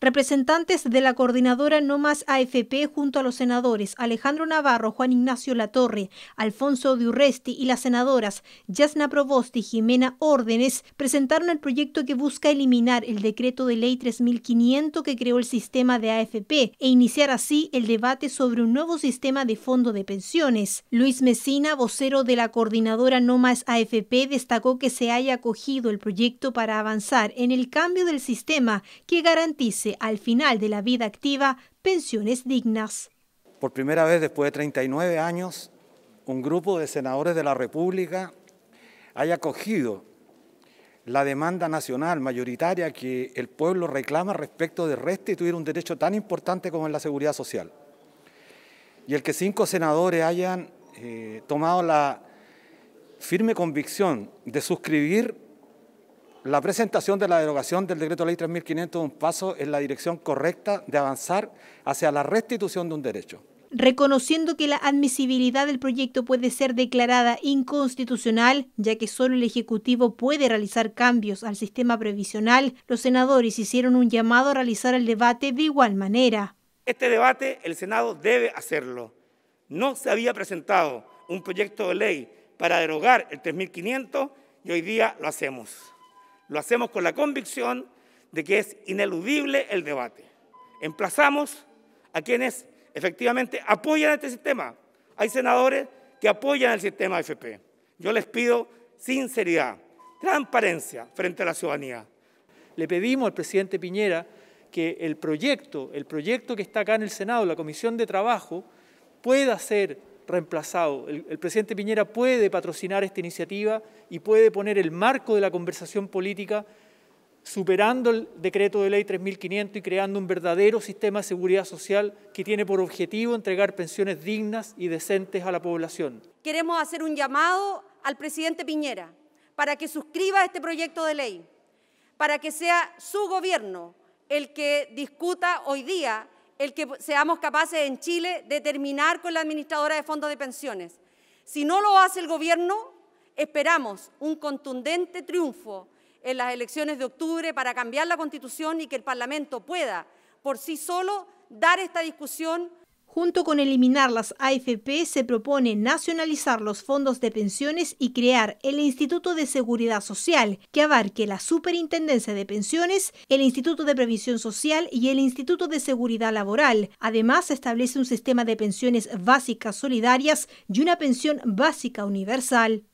Representantes de la coordinadora No Más AFP junto a los senadores Alejandro Navarro, Juan Ignacio Latorre, Alfonso Diurresti y las senadoras Yasna Provosti y Jimena Órdenes presentaron el proyecto que busca eliminar el decreto de ley 3500 que creó el sistema de AFP e iniciar así el debate sobre un nuevo sistema de fondo de pensiones. Luis Mesina, vocero de la coordinadora No Más AFP, destacó que se haya acogido el proyecto para avanzar en el cambio del sistema que garantice al final de la vida activa pensiones dignas. Por primera vez después de 39 años, un grupo de senadores de la República haya acogido la demanda nacional mayoritaria que el pueblo reclama respecto de restituir un derecho tan importante como es la seguridad social. Y el que cinco senadores hayan eh, tomado la firme convicción de suscribir la presentación de la derogación del decreto ley 3500 es un paso en la dirección correcta de avanzar hacia la restitución de un derecho. Reconociendo que la admisibilidad del proyecto puede ser declarada inconstitucional, ya que solo el Ejecutivo puede realizar cambios al sistema previsional, los senadores hicieron un llamado a realizar el debate de igual manera. Este debate el Senado debe hacerlo. No se había presentado un proyecto de ley para derogar el 3500 y hoy día lo hacemos. Lo hacemos con la convicción de que es ineludible el debate. Emplazamos a quienes efectivamente apoyan este sistema. Hay senadores que apoyan el sistema AFP. Yo les pido sinceridad, transparencia frente a la ciudadanía. Le pedimos al presidente Piñera que el proyecto, el proyecto que está acá en el Senado, la Comisión de Trabajo, pueda ser reemplazado. El, el, presidente Piñera puede patrocinar esta iniciativa y puede poner el marco de la conversación política superando el decreto de ley 3500 y creando un verdadero sistema de seguridad social que tiene por objetivo entregar pensiones dignas y decentes a la población. Queremos hacer un llamado al presidente Piñera para que suscriba este proyecto de ley, para que sea su gobierno el que discuta hoy día el que seamos capaces en Chile de terminar con la administradora de fondos de pensiones. Si no lo hace el gobierno, esperamos un contundente triunfo en las elecciones de octubre para cambiar la Constitución y que el Parlamento pueda por sí solo dar esta discusión Junto con eliminar las AFP, se propone nacionalizar los fondos de pensiones y crear el Instituto de Seguridad Social, que abarque la Superintendencia de Pensiones, el Instituto de Previsión Social y el Instituto de Seguridad Laboral. Además, establece un sistema de pensiones básicas solidarias y una pensión básica universal.